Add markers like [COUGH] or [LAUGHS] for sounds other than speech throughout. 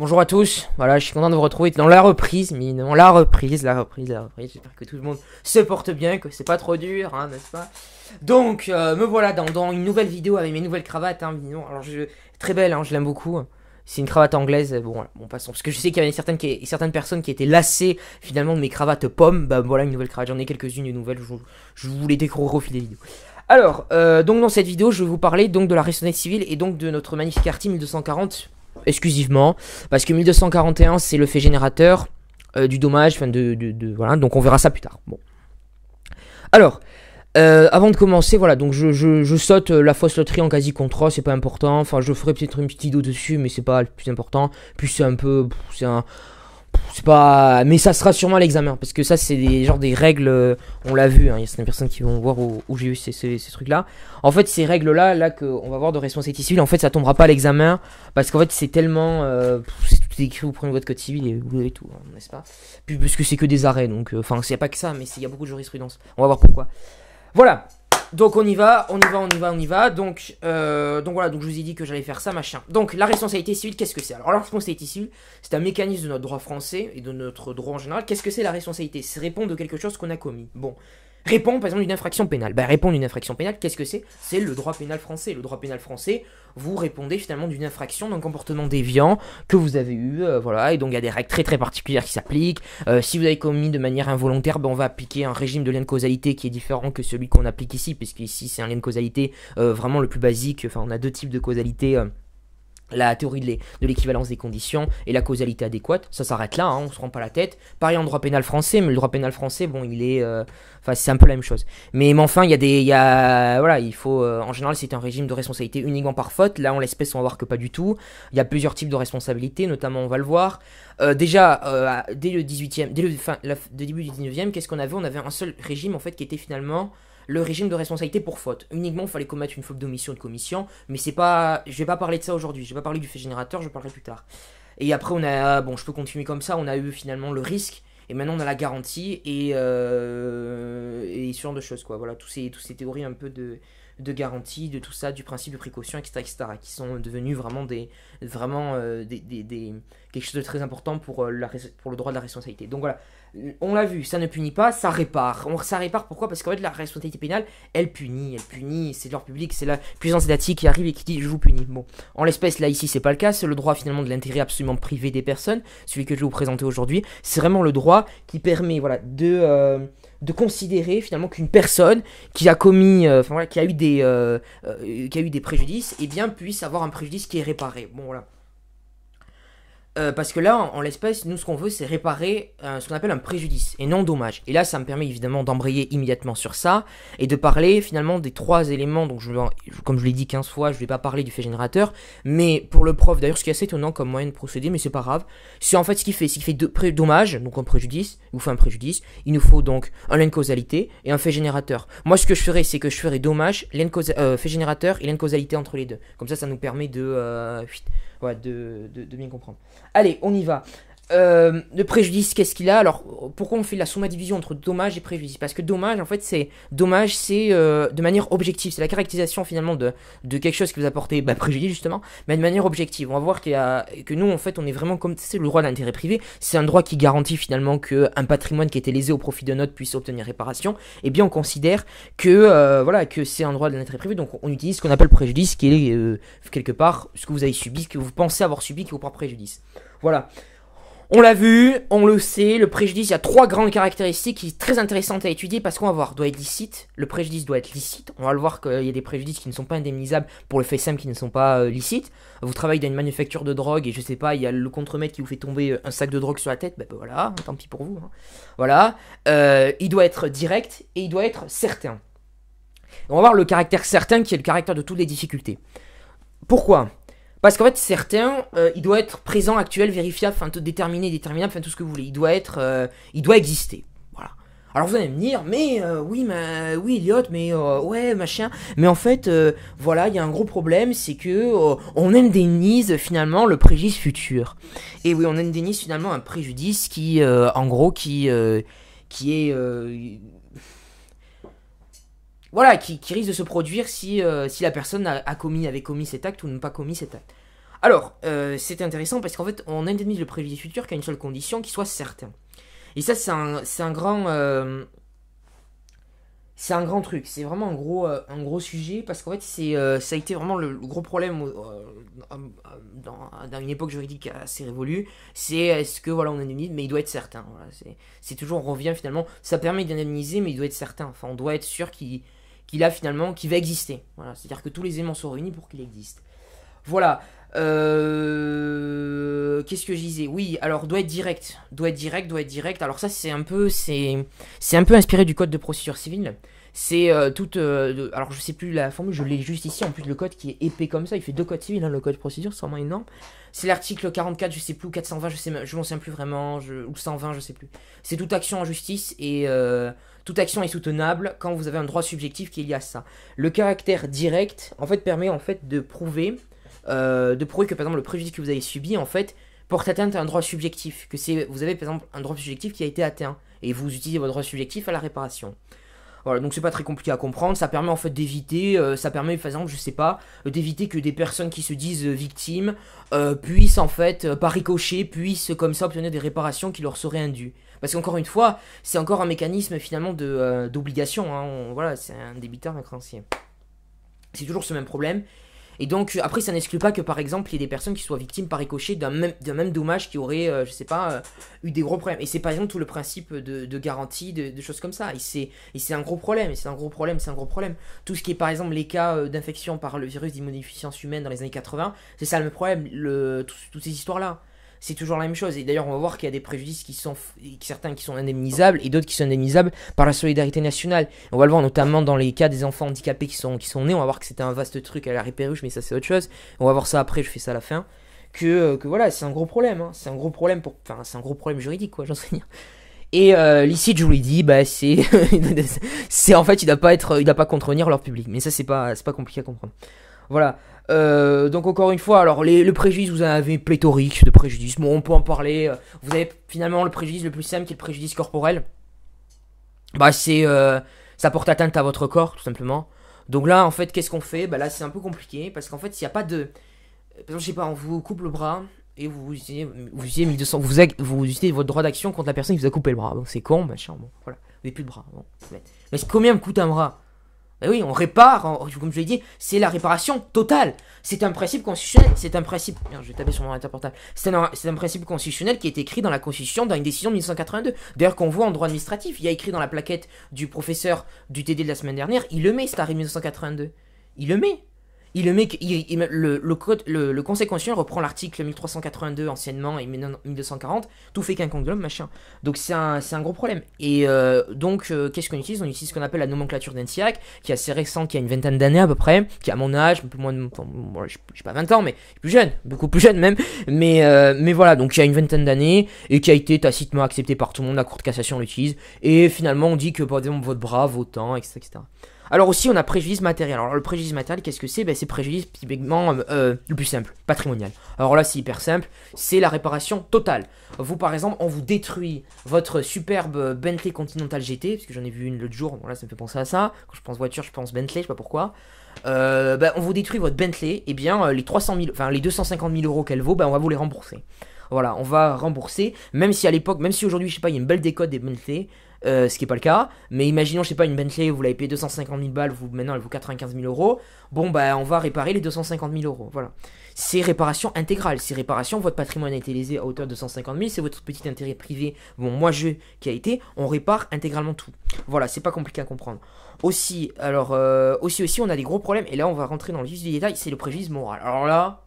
Bonjour à tous, voilà, je suis content de vous retrouver dans la reprise, mais non, la reprise, la reprise, la reprise, j'espère que tout le monde se porte bien, que c'est pas trop dur, hein, n'est-ce pas Donc, euh, me voilà dans, une nouvelle vidéo avec mes nouvelles cravates, hein, alors je, très belle, hein, je l'aime beaucoup, c'est une cravate anglaise, bon, hein, bon, passons, parce que je sais qu'il y avait certaines, personnes qui étaient lassées, finalement, de mes cravates pommes, bah voilà, une nouvelle cravate, j'en ai quelques-unes, une nouvelle, je, vous les décroche au fil des vidéos. Alors, euh, donc dans cette vidéo, je vais vous parler donc de la résonance civile et donc de notre magnifique artie 1240 exclusivement, parce que 1241 c'est le fait générateur euh, du dommage, enfin de, de, voilà, donc on verra ça plus tard. Bon. Alors, euh, avant de commencer, voilà, donc je, saute euh, la fausse loterie en quasi contrôle, c'est pas important. Enfin, je ferai peut-être une petite vidéo dessus, mais c'est pas le plus important. Puis c'est un peu, c'est un, c'est pas mais ça sera sûrement à l'examen parce que ça c'est des genre des règles euh, on l'a vu hein, il y a certaines personnes qui vont voir où, j'ai eu ces, trucs là en fait ces règles là là que on va voir de responsabilité civile en fait ça tombera pas à l'examen parce qu'en fait c'est tellement euh, c'est tout écrit vous prenez votre code civil et, vous avez tout hein, n'est-ce pas puis parce que c'est que des arrêts donc euh, enfin c'est pas que ça mais il y a beaucoup de jurisprudence on va voir pourquoi voilà donc on y va, on y va, on y va, on y va. Donc, euh, donc voilà, donc je vous ai dit que j'allais faire ça, machin. Donc la responsabilité civile, qu'est-ce que c'est Alors la responsabilité civile, c'est un mécanisme de notre droit français et de notre droit en général. Qu'est-ce que c'est la responsabilité C'est répondre de quelque chose qu'on a commis. Bon, Répond par exemple d'une infraction pénale. Bah, répond d'une infraction pénale, qu'est-ce que c'est C'est le droit pénal français. Le droit pénal français, vous répondez finalement d'une infraction, d'un comportement déviant que vous avez eu, euh, voilà, et donc il y a des règles très très particulières qui s'appliquent. Euh, si vous avez commis de manière involontaire, ben on va appliquer un régime de lien de causalité qui est différent que celui qu'on applique ici, puisque ici c'est un lien de causalité euh, vraiment le plus basique. Enfin, on a deux types de causalité la théorie de l'équivalence des conditions et la causalité adéquate, ça s'arrête là, hein, on se rend pas la tête. Pareil en droit pénal français, mais le droit pénal français, bon, il est, euh, enfin, c'est un peu la même chose. Mais, enfin, il y a des, voilà, il faut, euh, en général, c'est un régime de responsabilité uniquement par faute. Là, en l'espèce, on va voir que pas du tout. Il y a plusieurs types de responsabilités, notamment, on va le voir. Euh, déjà, dès le 18e, dès le début du 19e, qu'est-ce qu'on avait On avait un seul régime en fait qui était finalement le régime de responsabilité pour faute. Uniquement, il fallait commettre une faute d'omission de commission, mais c'est pas, je vais pas parler de ça aujourd'hui. Je vais pas parler du fait générateur, je parlerai plus tard. Et après, on a, bon, je peux continuer comme ça. On a eu finalement le risque, et maintenant on a la garantie et euh, et ce genre de choses quoi. Voilà, tous ces, toutes ces théories un peu de de garantie, de tout ça, du principe de précaution, etc., etc., qui sont devenus vraiment des, vraiment euh, des, quelque chose de très important pour, euh, la, pour le droit de la responsabilité. Donc voilà, on l'a vu, ça ne punit pas, ça répare. On, ça répare pourquoi Parce qu'en fait, la responsabilité pénale, elle punit, elle punit, c'est l'ordre public, c'est la puissance étatique qui arrive et qui dit je vous punis. Bon, en l'espèce, là ici, c'est pas le cas, c'est le droit finalement de l'intérêt absolument privé des personnes, celui que je vais vous présenter aujourd'hui. C'est vraiment le droit qui permet, voilà, de. Euh, de considérer finalement qu'une personne qui a commis, euh, enfin voilà, qui a eu des, euh, euh, qui a eu des préjudices, et eh bien puisse avoir un préjudice qui est réparé. Bon voilà. Euh, parce que là, en, l'espèce, nous, ce qu'on veut, c'est réparer euh, ce qu'on appelle un préjudice et non dommage. Et là, ça me permet évidemment d'embrayer immédiatement sur ça et de parler finalement des trois éléments. Donc, je, comme je l'ai dit 15 fois, je ne vais pas parler du fait générateur, mais pour le prof, d'ailleurs, ce qui est assez étonnant comme moyen de procéder, mais c'est pas grave, c'est en fait ce qu'il fait. S'il fait dommage, donc un préjudice, il nous faut un préjudice, il nous faut donc un lien causalité et un fait générateur. Moi, ce que je ferais, c'est que je ferais dommage, lien euh, fait générateur et lien causalité entre les deux. Comme ça, ça nous permet de de bien comprendre. Allez, on y va. Euh, le préjudice, qu'est-ce qu'il a Alors, pourquoi on fait la somma division entre dommage et préjudice Parce que dommage, en fait, c'est dommage, c'est euh, de manière objective, c'est la caractérisation finalement de, de quelque chose qui vous apporte bah, préjudice justement, mais de manière objective. On va voir qu'il y a, que nous, en fait, on est vraiment comme c'est le droit d'intérêt privé. C'est un droit qui garantit finalement qu'un patrimoine qui a lésé au profit de autre puisse obtenir réparation. Et eh bien, on considère que euh, voilà que c'est un droit de l'intérêt privé, donc on utilise ce qu'on appelle préjudice, qui est euh, quelque part ce que vous avez subi, ce que vous pensez avoir subi, qui vous prend préjudice. Voilà. On l'a vu, on le sait, le préjudice, il y a trois grandes caractéristiques qui sont très intéressantes à étudier parce qu'on va voir, doit être licite, le préjudice doit être licite, on va le voir qu'il y a des préjudices qui ne sont pas indemnisables pour le fait simple qui ne sont pas euh, licites. Vous travaillez dans une manufacture de drogue et je sais pas, il y a le contremaître qui vous fait tomber euh, un sac de drogue sur la tête, ben, ben voilà, tant pis pour vous. Hein. Voilà, euh, il doit être direct et il doit être certain. On va voir le caractère certain qui est le caractère de toutes les difficultés. Pourquoi parce qu'en fait, certains, euh, il doit être présent, actuel, vérifiable, enfin, déterminé, déterminable, enfin, tout ce que vous voulez. Il doit être, euh, il doit exister. Voilà. Alors vous allez me dire, mais euh, oui, mais... oui, Elliot, mais ouais, machin. Mais en fait, voilà, il y a un gros problème, c'est que on indénise finalement le préjudice futur. Et oui, on indénise finalement un préjudice qui, en gros, qui, qui est voilà, qui, risque de se produire si, euh, si la personne a, commis, avait commis cet acte ou n'a pas commis cet acte. Alors, euh, c'est intéressant parce qu'en fait, on indemnise le préjudice futur qu'à une seule condition, qui soit certain. Et ça, c'est un, grand... Euh, c'est un grand truc, c'est vraiment un gros, un gros sujet parce qu'en fait, ça a été vraiment le, gros problème dans, une époque juridique assez révolue. C'est est-ce que voilà, on indemnise, mais il doit être certain. c'est, toujours, on revient finalement, ça permet d'indemniser, mais il doit être certain. Enfin, on doit être sûr qu'il, il a finalement, qui va exister. Voilà, c'est-à-dire que tous les éléments sont réunis pour qu'il existe. Voilà. Euh, qu'est-ce que je disais Oui, alors doit être direct, doit être direct, doit être direct. Alors ça, c'est un peu, c'est, c'est un peu inspiré du code de procédure civile. C'est euh, toute, euh, alors je sais plus la formule, je l'ai juste ici. En plus, le code qui est épais comme ça, il fait deux codes civils, hein, le code de procédure, c'est vraiment énorme. C'est l'article 44, je sais plus, ou 420, je sais, je m'en souviens plus vraiment, je, ou 120, je sais plus. C'est toute action en justice et toute action est soutenable quand vous avez un droit subjectif qui est lié à ça. Le caractère direct, en fait, permet en fait de prouver, euh, de prouver que par exemple le préjudice que vous avez subi, en fait, porte atteinte à un droit subjectif, que c'est vous avez par exemple un droit subjectif qui a été atteint et vous utilisez votre droit subjectif à la réparation. Voilà, donc c'est pas très compliqué à comprendre, ça permet en fait d'éviter, euh, ça permet par exemple, je sais pas, d'éviter que des personnes qui se disent euh, victimes puissent en fait, par ricochet, puissent comme ça obtenir des réparations qui leur seraient indues. Parce qu'encore une fois, c'est encore un mécanisme finalement euh, d'obligation. Hein. voilà, c'est un débiteur, un créancier. C'est toujours ce même problème. Et donc, après, ça n'exclut pas que par exemple, il y ait des personnes qui soient victimes par ricochet d'un même, même dommage qui aurait, euh, je sais pas, euh, eu des gros problèmes. Et c'est par exemple tout le principe de, de garantie, de, choses comme ça. Et c'est, c'est un gros problème, et c'est un gros problème, c'est un gros problème. Tout ce qui est par exemple les cas d'infection par le virus d'immunodéficience humaine dans les années 80, c'est ça le même problème, le, toutes ces histoires-là c'est toujours la même chose. Et d'ailleurs, on va voir qu'il y a des préjudices qui sont certains qui sont indemnisables et d'autres qui sont indemnisables par la solidarité nationale. On va le voir notamment dans les cas des enfants handicapés qui sont qui sont nés. On va voir que c'était un vaste truc à la réperruche, mais ça c'est autre chose. On va voir ça après. Je fais ça à la fin. Que, euh, que voilà, c'est un gros problème. Hein. C'est un gros problème pour, enfin, c'est un gros problème juridique quoi. [LAUGHS] J'en sais rien. Et euh, je vous l'ai dit, bah c'est, [LAUGHS] c'est en fait, il ne pas être, il doit pas contrevenir leur public. Mais ça, c'est pas, c'est pas compliqué à comprendre. Voilà. Euh, donc encore une fois, alors les, le préjudice, vous avez pléthorique de préjudice, bon, on peut en parler. Euh, vous avez finalement le préjudice le plus simple qui est le préjudice corporel. Bah c'est... Euh, ça porte atteinte à votre corps tout simplement. Donc là en fait qu'est-ce qu'on fait Bah là c'est un peu compliqué parce qu'en fait s'il n'y a pas de... Je sais pas, on vous coupe le bras et vous utilisez, 1200, vous, vous votre droit d'action contre la personne qui vous a coupé le bras. donc c'est con, machin, bon, voilà. Vous n'avez plus de bras. mais combien me coûte un bras ben oui, on répare, comme je l'ai dit, c'est la réparation totale. C'est un principe constitutionnel, c'est un principe... je vais taper sur mon portable. C'est un, principe constitutionnel qui est écrit dans la Constitution, dans une décision de 1982. D'ailleurs, qu'on voit en droit administratif, il y a écrit dans la plaquette du professeur du TD de la semaine dernière, il le met, cet arrêt 1982. Il le met il, le, met, le, code, le, Conseil constitutionnel reprend l'article 1382 anciennement et 1240, tout fait qu'un l'homme, machin. Donc c'est un, gros problème. Et euh, donc, euh, qu'est-ce qu'on utilise On utilise ce qu'on appelle la nomenclature d'Antiac, qui est assez récent, qui a une vingtaine d'années à peu près, qui à mon âge, un peu moins de. pas 20 ans, mais plus jeune, beaucoup plus jeune même. Mais, euh, voilà, donc qui a une vingtaine d'années, et qui a été tacitement accepté par tout le monde, la Cour de cassation l'utilise, et finalement on dit que, par exemple, votre bras vos temps etc. etc. Alors aussi, on a préjudice matériel. Alors le préjudice matériel, qu'est-ce que c'est ben, C'est préjudice typiquement euh, euh, le plus simple, patrimonial. Alors là, c'est hyper simple, c'est la réparation totale. Vous, par exemple, on vous détruit votre superbe Bentley Continental GT, parce que j'en ai vu une l'autre jour, là, ça me fait penser à ça. Quand je pense voiture, je pense Bentley, je sais pas pourquoi. Euh, ben, on vous détruit votre Bentley, et eh bien les 300 les 250 000 euros qu'elle vaut, ben, on va vous les rembourser. Voilà, on va rembourser, même si à l'époque, même si aujourd'hui, je sais pas, il y a une belle décote des Bentley, euh, ce qui n'est pas le cas. Mais imaginons, je sais pas, une Bentley, vous l'avez payé 250 000 balles, vous, maintenant elle vaut 95 000 euros. Bon, bah, on va réparer les 250 000 euros. Voilà. C'est réparation intégrale. C'est réparation, votre patrimoine a été lésé à hauteur de 250 000, c'est votre petit intérêt privé, bon, moi, je, qui a été, on répare intégralement tout. Voilà, c'est pas compliqué à comprendre. Aussi, alors, euh, aussi, aussi, on a des gros problèmes, et là, on va rentrer dans le vif du détail, c'est le préjudice moral. Alors là,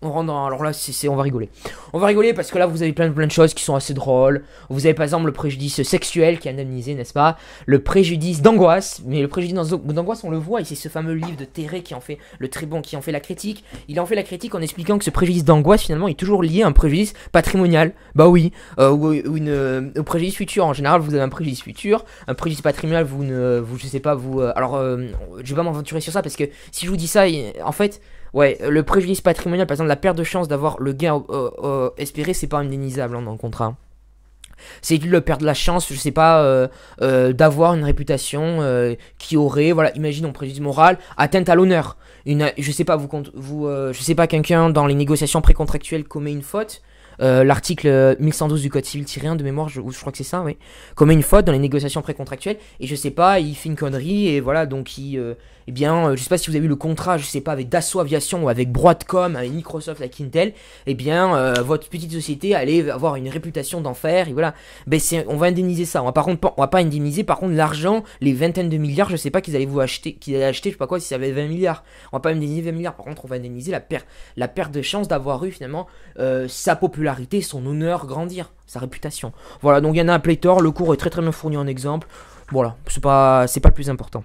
on rentre dans... Alors là, c'est, on va rigoler. On va rigoler parce que là, vous avez plein, de plein de choses qui sont assez drôles. Vous avez par exemple le préjudice sexuel qui est anonymisé, n'est-ce pas Le préjudice d'angoisse. Mais le préjudice d'angoisse, on le voit, et c'est ce fameux livre de Terré qui en fait le très qui en fait la critique. Il en fait la critique en expliquant que ce préjudice d'angoisse, finalement, est toujours lié à un préjudice patrimonial. Bah oui. Euh, ou, euh, préjudice futur. En général, vous avez un préjudice futur. Un préjudice patrimonial, vous ne... Vous, je sais pas, vous... Euh, alors, euh, je vais pas m'aventurer sur ça parce que si je vous dis ça, en fait... Ouais, le préjudice patrimonial, par exemple, la perte de chance d'avoir le gain euh, euh, espéré, c'est pas indemnisable hein, dans le contrat. C'est le perdre la chance, je sais pas, euh, d'avoir une réputation qui aurait, voilà, imagine un préjudice moral, atteinte à l'honneur. Une, je sais pas, vous, vous je sais pas, quelqu'un dans les négociations précontractuelles commet une faute, euh, l'article 1112 du Code civil-1 de mémoire, je, je crois que c'est ça, oui, commet une faute dans les négociations précontractuelles, et je sais pas, il fait une connerie, et voilà, donc il, euh, eh bien, euh, je sais pas si vous avez vu le contrat, je sais pas, avec Dassault Aviation, ou avec Broadcom, avec Microsoft, avec Intel, eh bien, votre petite société allait avoir une réputation d'enfer, et voilà, ben on va indemniser ça, on va, par contre, on va pas indemniser, par contre, l'argent, les vingtaines de milliards, je sais pas qu'ils allaient vous acheter, qu'ils allaient acheter, je sais pas quoi, si ça avait 20 milliards, on va pas indemniser 20 milliards, par contre, on va indemniser la, perte la perte de chance d'avoir eu, finalement, sa population son honneur grandir, sa réputation. Voilà, donc il y en a un pléthore, le cours est très très bien fourni en exemple. Voilà, c'est pas, c'est pas le plus important.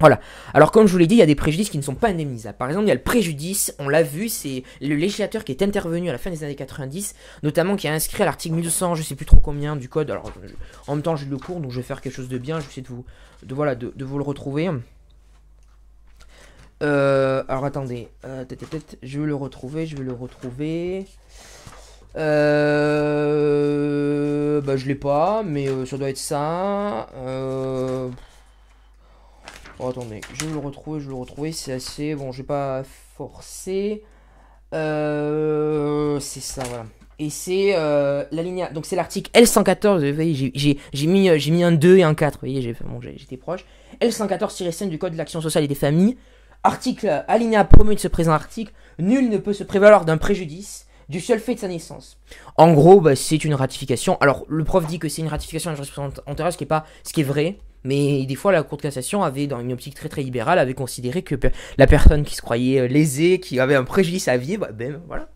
Voilà. Alors comme je vous l'ai dit, il y a des préjudices qui ne sont pas indemnisables. Par exemple, il y a le préjudice, on l'a vu, c'est le législateur qui est intervenu à la fin des années 90, notamment qui a inscrit à l'article 1200, je sais plus trop combien du code. Alors en même temps, j'ai le cours, donc je vais faire quelque chose de bien, je vais de vous, de, voilà, de, vous le retrouver. Euh, alors attendez, euh, je vais le retrouver, je vais le retrouver. Euh... Bah, je l'ai pas, mais euh, ça doit être ça. Euh... Oh, attendez, je vais le retrouver, je vais le retrouver. C'est assez. Bon, je vais pas forcer. Euh... C'est ça, voilà. Et c'est euh, Donc c'est l'article L114. J'ai mis, euh, j'ai mis un 2 et un 4. Vous voyez, j'étais proche. L114-5 du Code de l'action sociale et des familles. Article alinéa premier de ce présent article. Nul ne peut se prévaloir d'un préjudice du seul fait de sa naissance. En gros, bah, c'est une ratification. Alors, le prof dit que c'est une ratification de la jurisprudence antérieure, ce qui est pas, ce qui est vrai. Mais des fois, la Cour de cassation avait, dans une optique très très libérale, avait considéré que la personne qui se croyait euh, lésée, qui avait un préjudice à vie, bah, ben voilà.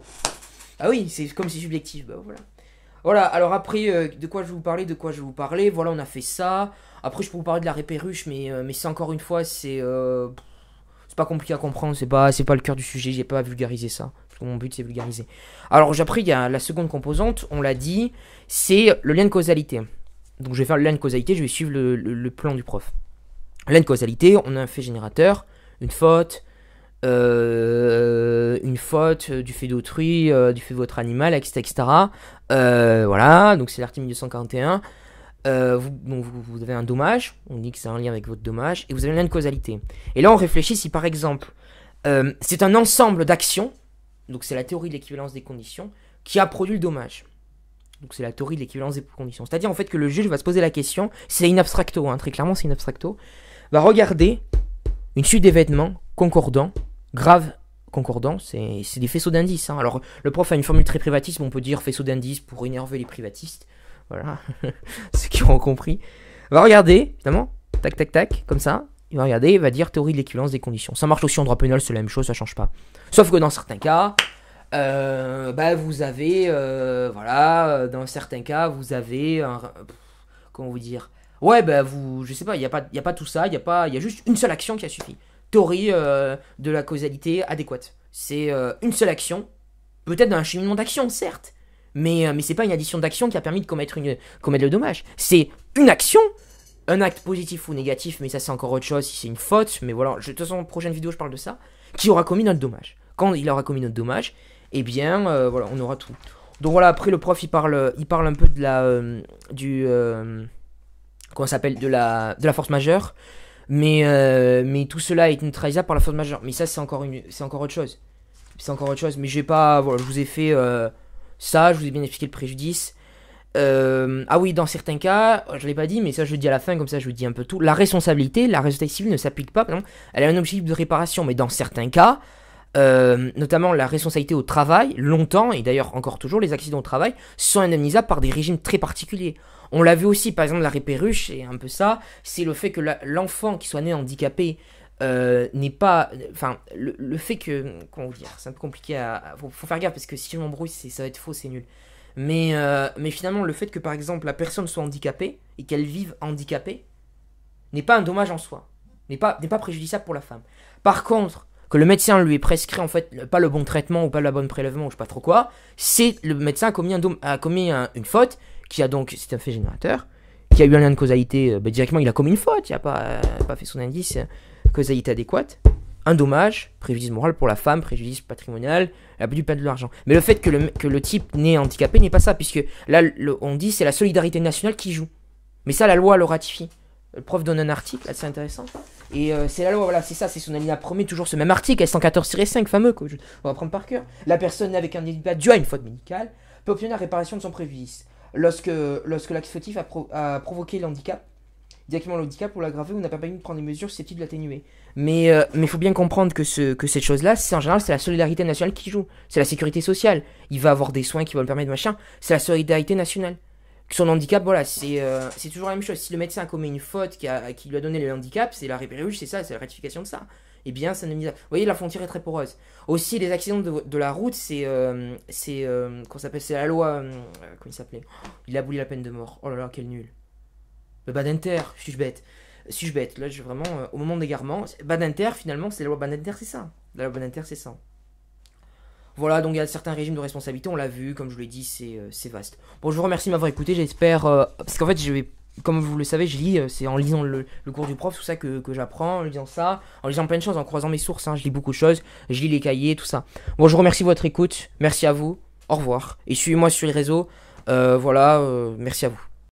Ah oui, c'est comme c'est subjectif, bah, voilà. Voilà, alors après, euh, de quoi je vais vous parler, de quoi je vais vous parler, voilà, on a fait ça. Après, je peux vous parler de la réperruche, mais, euh, mais c'est encore une fois, c'est... c'est pas compliqué à comprendre, c'est pas, pas le cœur du sujet, j'ai pas vulgarisé vulgariser ça mon but c'est vulgariser. Alors appris il y a la seconde composante, on l'a dit, c'est le lien de causalité. Donc je vais faire le lien de causalité, je vais suivre le, plan du prof. Lien de causalité, on a un fait générateur, une faute, euh, une faute du fait d'autrui, euh, du fait de votre animal, etc. Euh, voilà, donc c'est l'article 1241. Vous, vous, avez un dommage, on dit que c'est un lien avec votre dommage, et vous avez un lien de causalité. Et là on réfléchit si par exemple c'est un ensemble d'actions donc c'est la théorie de l'équivalence des conditions, qui a produit le dommage. Donc c'est la théorie de l'équivalence des conditions. C'est-à-dire en fait que le juge va se poser la question, c'est in abstracto, hein, très clairement c'est in abstracto, va regarder une suite d'événements concordants, graves concordants, c'est des faisceaux d'indices. Hein. Alors le prof a une formule très privatiste, on peut dire faisceau d'indices pour énerver les privatistes. Voilà, [LAUGHS] ceux qui ont compris. Va regarder, évidemment, tac tac tac, comme ça, il va regarder, il va dire théorie de l'équivalence des conditions. Ça marche aussi en droit pénal, c'est la même chose, ça change pas. Sauf que dans certains cas, euh, bah vous avez, euh, voilà, euh, dans certains cas, vous avez, un, comment vous dire, ouais, bah vous, je sais pas, il n'y a, pas, y a pas tout ça, il y, a pas, y a juste une seule action qui a suffi. Théorie de la causalité adéquate. C'est une seule action, peut-être un cheminement d'action, certes, mais, mais c'est pas une addition d'action qui a permis de commettre, une, commettre le dommage. C'est une action un acte positif ou négatif, mais ça c'est encore autre chose, si c'est une faute, mais voilà, je, de toute façon, prochaine vidéo, je parle de ça, qui aura commis notre dommage. Quand il aura commis notre dommage, eh bien, euh, voilà, on aura tout. Donc voilà, après le prof, il parle, il parle un peu de la, euh, du, euh, comment s'appelle, de la, de la force majeure, mais, mais tout cela est neutralisable par la force majeure. Mais ça, c'est encore une, c'est encore autre chose. C'est encore autre chose, mais j'ai pas, voilà, je vous ai fait ça, je vous ai bien expliqué le préjudice. Euh, ah oui, dans certains cas, je ne l'ai pas dit, mais ça je le dis à la fin, comme ça je vous dis un peu tout. La responsabilité, la responsabilité civile ne s'applique pas, non elle a un objectif de réparation, mais dans certains cas, euh, notamment la responsabilité au travail, longtemps, et d'ailleurs encore toujours, les accidents au travail sont indemnisables par des régimes très particuliers. On l'a vu aussi, par exemple, la réperruche, et un peu ça, c'est le fait que l'enfant qui soit né handicapé euh, n'est pas... Enfin, le, fait que... Comment dire C'est un peu compliqué à... faut, faire gaffe, parce que si je m'embrouille, ça va être faux, c'est nul. Euh, mais, finalement, le fait que par exemple la personne soit handicapée et qu'elle vive handicapée n'est pas un dommage en soi, n'est pas, préjudiciable pour la femme. Par contre, que le médecin lui ait prescrit en fait pas le bon traitement ou pas le bon prélèvement ou je sais pas trop quoi, c'est le médecin a commis, une faute qui a donc, c'est un fait générateur, qui a eu un lien de causalité, euh, bah, directement il a commis une faute, il n'a euh, pas, fait son indice, causalité adéquate un dommage, préjudice moral pour la femme, préjudice patrimonial, elle a du pas de l'argent. Mais le fait que le, type n'est handicapé n'est pas ça, puisque là, on dit c'est la solidarité nationale qui joue. Mais ça, la loi le ratifie. Le prof donne un article, c'est intéressant. Et euh, c'est la loi, voilà, c'est ça, c'est son alinéa premier, toujours ce même article, S114-5, fameux, quoi, on va prendre par cœur. La personne avec un handicap dû à une faute médicale peut obtenir la réparation de son préjudice. Lorsque, lorsque a, provoqué a provoqué l'handicap, directement le pour l'aggraver ou n'a pas permis de prendre des mesures susceptibles de l'atténuer. Mais euh, il faut bien comprendre que, ce, que cette chose-là, c'est en général, c'est la solidarité nationale qui joue. C'est la sécurité sociale. Il va avoir des soins qui vont le permettre, machin. C'est la solidarité nationale. Son handicap, voilà, c'est euh, toujours la même chose. Si le médecin a commis une faute qui, lui a donné le handicap, c'est la répercussion, c'est ça, c'est la ratification de ça. Eh bien, ça ne Vous voyez, la frontière est très poreuse. Aussi, les accidents de, la route, c'est. Euh, c'est c'est. s'appelle C'est la loi. comment il s'appelait Il a boulé la peine de mort. Oh là là, quel nul. Le Badinter, suis-je bête Suis-je bête Là, j'ai vraiment euh, au moment d'égarement. Badinter, finalement, c'est la loi Badinter, c'est ça. La loi Badinter, c'est ça. Voilà, donc il y a certains régimes de responsabilité, on l'a vu, comme je vous l'ai dit, euh, c'est vaste. Bon, je vous remercie de m'avoir écouté, j'espère. Euh, parce qu'en fait, je vais comme vous le savez, je lis, c'est en lisant le, cours du prof, tout ça que, j'apprends, en lisant ça, en lisant plein de choses, en croisant mes sources, hein, je lis beaucoup de choses, je lis les cahiers, tout ça. Bon, je vous remercie de votre écoute, merci à vous, au revoir, et suivez-moi sur les réseaux, voilà, merci à vous.